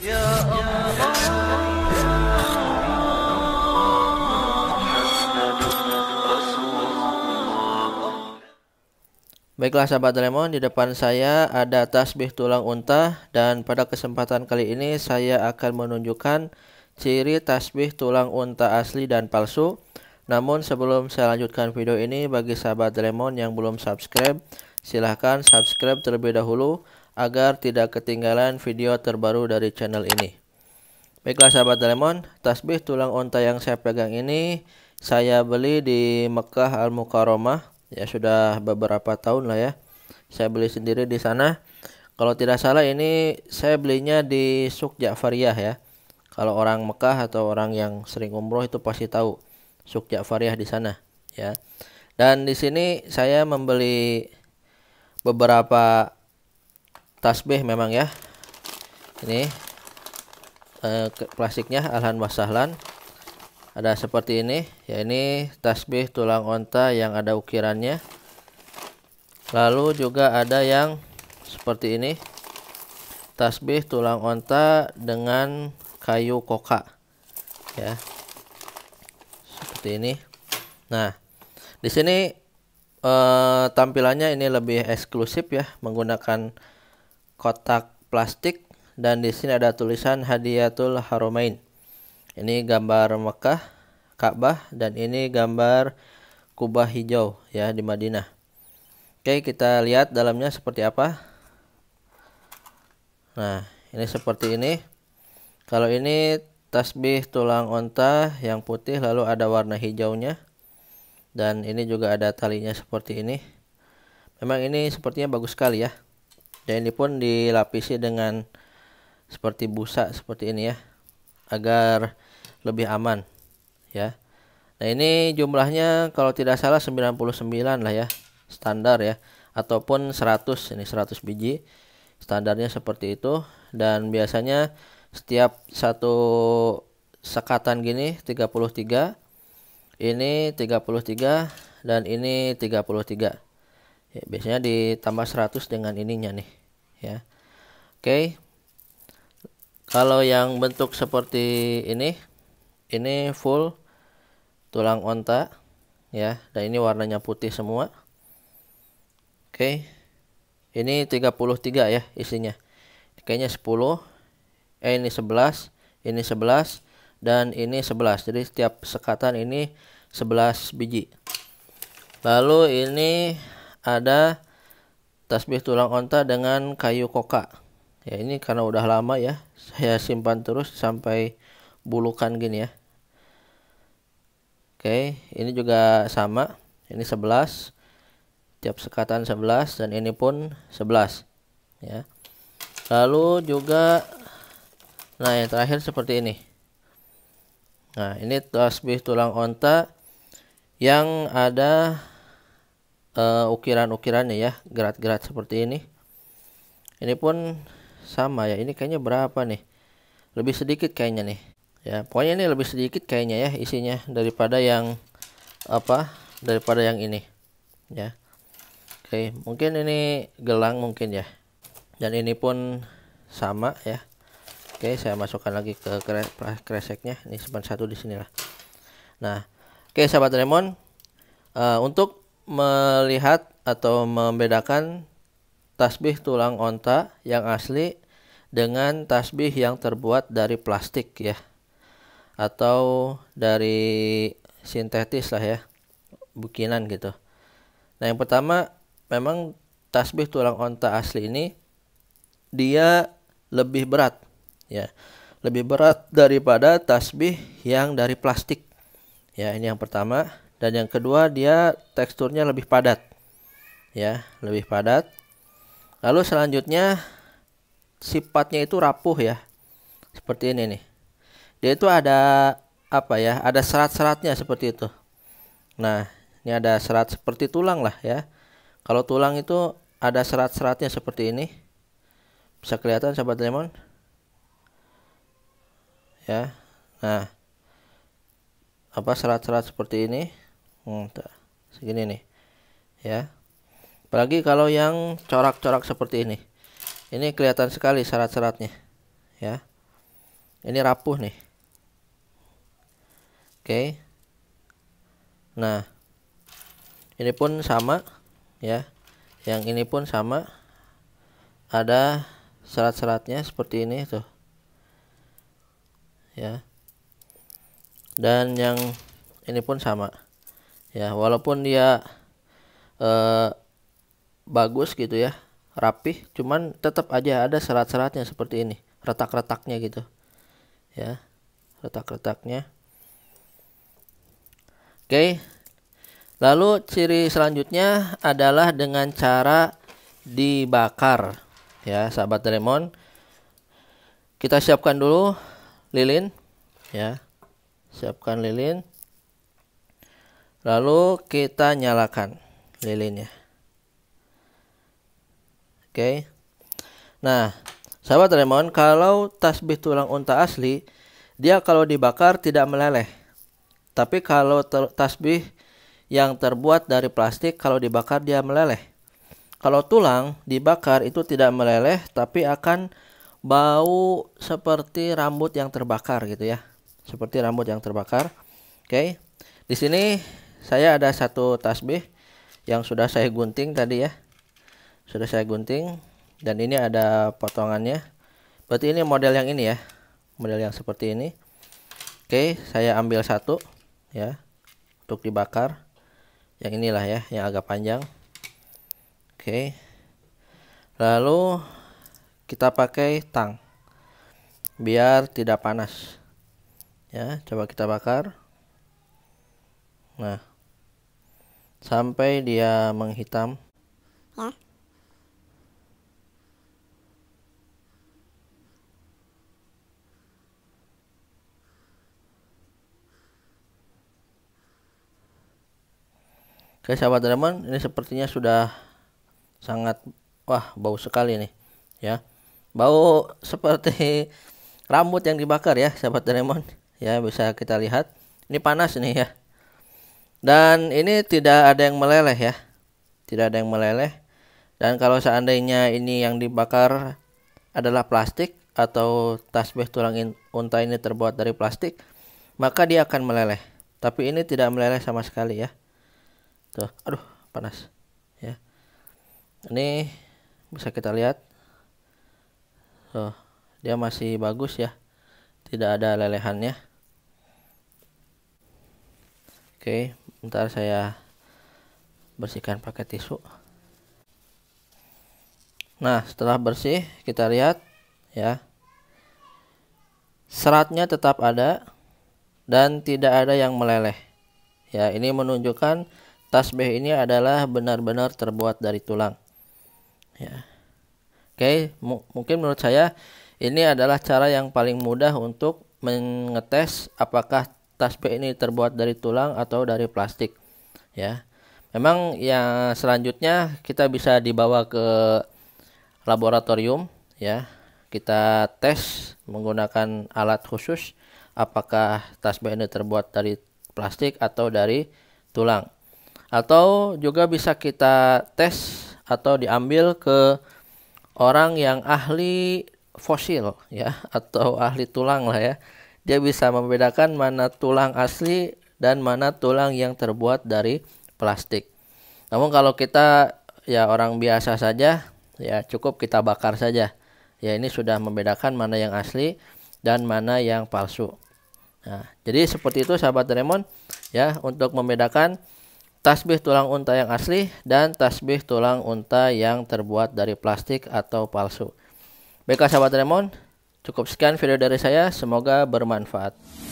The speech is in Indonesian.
Baiklah sahabat Lemon, di depan saya ada tasbih tulang unta dan pada kesempatan kali ini saya akan menunjukkan ciri tasbih tulang unta asli dan palsu. Namun sebelum saya lanjutkan video ini bagi sahabat Lemon yang belum subscribe, silahkan subscribe terlebih dahulu agar tidak ketinggalan video terbaru dari channel ini. Baiklah sahabat Lemon, tasbih tulang onta yang saya pegang ini saya beli di Mekah Al Mukaromah ya sudah beberapa tahun lah ya. Saya beli sendiri di sana. Kalau tidak salah ini saya belinya di Suk Ja'fariyah ya. Kalau orang Mekah atau orang yang sering umroh itu pasti tahu Suk Ja'fariyah di sana ya. Dan di sini saya membeli beberapa tasbih memang ya ini eh, plastiknya alhan wasahlan ada seperti ini ya ini tasbih tulang onta yang ada ukirannya lalu juga ada yang seperti ini tasbih tulang onta dengan kayu koka ya seperti ini nah di sini eh, tampilannya ini lebih eksklusif ya menggunakan kotak plastik dan di sini ada tulisan Hadiyatul Haromain. Ini gambar Mekah, Ka'bah dan ini gambar kubah hijau ya di Madinah. Oke, kita lihat dalamnya seperti apa. Nah, ini seperti ini. Kalau ini tasbih tulang onta yang putih lalu ada warna hijaunya. Dan ini juga ada talinya seperti ini. Memang ini sepertinya bagus sekali ya dan ini pun dilapisi dengan seperti busa seperti ini ya agar lebih aman ya nah ini jumlahnya kalau tidak salah 99 lah ya standar ya ataupun 100 ini 100 biji standarnya seperti itu dan biasanya setiap satu sekatan gini 33 ini 33 dan ini 33 ya, biasanya ditambah 100 dengan ininya nih ya oke okay. kalau yang bentuk seperti ini ini full tulang onta ya dan ini warnanya putih semua oke okay. ini 33 ya isinya kayaknya 10 eh ini 11 ini 11 dan ini 11 jadi setiap sekatan ini 11 biji lalu ini ada tasbih tulang onta dengan kayu koka. Ya ini karena udah lama ya, saya simpan terus sampai bulukan gini ya. Oke, ini juga sama. Ini 11. Tiap sekatan 11 dan ini pun 11 ya. Lalu juga nah yang terakhir seperti ini. Nah, ini tasbih tulang onta yang ada uh, ukiran-ukirannya ya gerat-gerat seperti ini ini pun sama ya ini kayaknya berapa nih lebih sedikit kayaknya nih ya pokoknya ini lebih sedikit kayaknya ya isinya daripada yang apa daripada yang ini ya oke mungkin ini gelang mungkin ya dan ini pun sama ya oke saya masukkan lagi ke kreseknya ini simpan satu di sinilah nah oke sahabat Remon uh, eh, untuk melihat atau membedakan tasbih tulang onta yang asli dengan tasbih yang terbuat dari plastik ya atau dari sintetis lah ya bukinan gitu. Nah yang pertama memang tasbih tulang onta asli ini dia lebih berat ya lebih berat daripada tasbih yang dari plastik ya ini yang pertama dan yang kedua dia teksturnya lebih padat ya lebih padat lalu selanjutnya sifatnya itu rapuh ya seperti ini nih dia itu ada apa ya ada serat-seratnya seperti itu nah ini ada serat seperti tulang lah ya kalau tulang itu ada serat-seratnya seperti ini bisa kelihatan sahabat lemon ya nah apa serat-serat seperti ini hmm, tuh, segini nih ya apalagi kalau yang corak-corak seperti ini ini kelihatan sekali serat-seratnya, ya ini rapuh nih oke nah ini pun sama ya yang ini pun sama ada serat-seratnya seperti ini tuh ya dan yang ini pun sama ya walaupun dia eh, bagus gitu ya rapih cuman tetap aja ada serat-seratnya seperti ini retak-retaknya gitu ya retak-retaknya oke lalu ciri selanjutnya adalah dengan cara dibakar ya sahabat lemon kita siapkan dulu lilin ya siapkan lilin Lalu kita nyalakan lilinnya. Oke. Nah, sahabat remon, kalau tasbih tulang unta asli, dia kalau dibakar tidak meleleh. Tapi kalau tasbih yang terbuat dari plastik kalau dibakar dia meleleh. Kalau tulang dibakar itu tidak meleleh tapi akan bau seperti rambut yang terbakar gitu ya. Seperti rambut yang terbakar. Oke. Di sini saya ada satu tasbih yang sudah saya gunting tadi ya sudah saya gunting dan ini ada potongannya berarti ini model yang ini ya model yang seperti ini oke saya ambil satu ya untuk dibakar yang inilah ya yang agak panjang oke lalu kita pakai tang biar tidak panas ya coba kita bakar nah sampai dia menghitam. Ya. Oke sahabat Diamond, ini sepertinya sudah sangat wah bau sekali nih ya. Bau seperti rambut yang dibakar ya sahabat Diamond. Ya bisa kita lihat. Ini panas nih ya. Dan ini tidak ada yang meleleh ya. Tidak ada yang meleleh. Dan kalau seandainya ini yang dibakar adalah plastik atau tasbih tulang unta ini terbuat dari plastik, maka dia akan meleleh. Tapi ini tidak meleleh sama sekali ya. Tuh, aduh, panas. Ya. Ini bisa kita lihat. Tuh, dia masih bagus ya. Tidak ada lelehannya. Oke ntar saya bersihkan pakai tisu nah setelah bersih kita lihat ya seratnya tetap ada dan tidak ada yang meleleh ya ini menunjukkan tasbih ini adalah benar-benar terbuat dari tulang ya Oke, okay, mungkin menurut saya ini adalah cara yang paling mudah untuk mengetes apakah tasbih ini terbuat dari tulang atau dari plastik ya memang yang selanjutnya kita bisa dibawa ke laboratorium ya kita tes menggunakan alat khusus apakah tasbih ini terbuat dari plastik atau dari tulang atau juga bisa kita tes atau diambil ke orang yang ahli fosil ya atau ahli tulang lah ya dia bisa membedakan mana tulang asli dan mana tulang yang terbuat dari plastik. Namun kalau kita ya orang biasa saja, ya cukup kita bakar saja. Ya ini sudah membedakan mana yang asli dan mana yang palsu. Nah, jadi seperti itu sahabat Remon ya untuk membedakan tasbih tulang unta yang asli dan tasbih tulang unta yang terbuat dari plastik atau palsu. Baiklah sahabat Remon. Cukup sekian video dari saya, semoga bermanfaat.